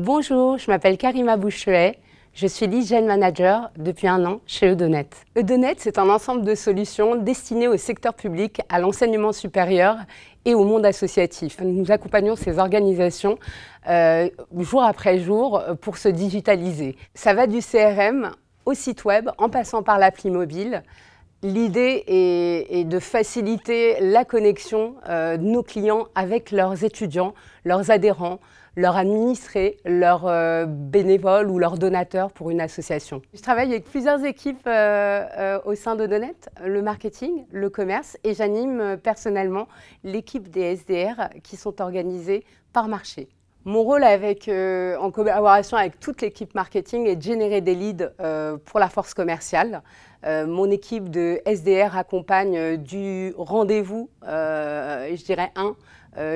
Bonjour, je m'appelle Karima Bouchelet. Je suis l'hygiène manager depuis un an chez Eudonet. Eudonet, c'est un ensemble de solutions destinées au secteur public, à l'enseignement supérieur et au monde associatif. Nous accompagnons ces organisations euh, jour après jour pour se digitaliser. Ça va du CRM au site web en passant par l'appli mobile. L'idée est, de faciliter la connexion de euh, nos clients avec leurs étudiants, leurs adhérents, leurs administrés, leurs euh, bénévoles ou leurs donateurs pour une association. Je travaille avec plusieurs équipes euh, au sein de Donet, le marketing, le commerce et j'anime personnellement l'équipe des SDR qui sont organisées par marché. Mon rôle euh, en collaboration avec toute l'équipe marketing est de générer des leads euh, pour la force commerciale. Euh, mon équipe de SDR accompagne du rendez-vous, je dirais un,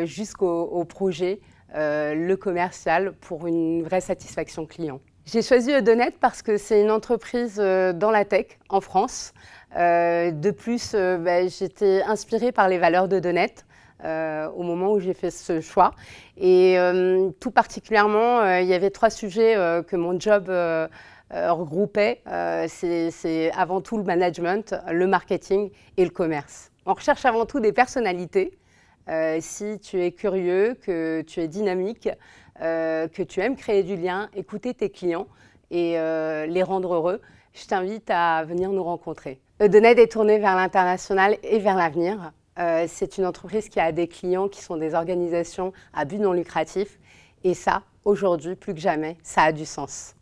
jusqu'au projet, le commercial, pour une vraie satisfaction client. J'ai choisi Eudonet parce que c'est une entreprise dans la tech en France. De plus, ben, j'étais inspirée par les valeurs d'Eudonet. Euh, au moment où j'ai fait ce choix. Et euh, tout particulièrement, euh, il y avait trois sujets que mon job regroupait. C'est avant tout le management, le marketing et le commerce. On recherche avant tout des personnalités. si tu es curieux, que tu es dynamique, que tu aimes créer du lien, écouter tes clients et les rendre heureux, je t'invite à venir nous rencontrer. Edenet est tournée vers l'international et vers l'avenir. Euh, c'est une entreprise qui a des clients qui sont des organisations à but non lucratif. Et ça, aujourd'hui, plus que jamais, ça a du sens.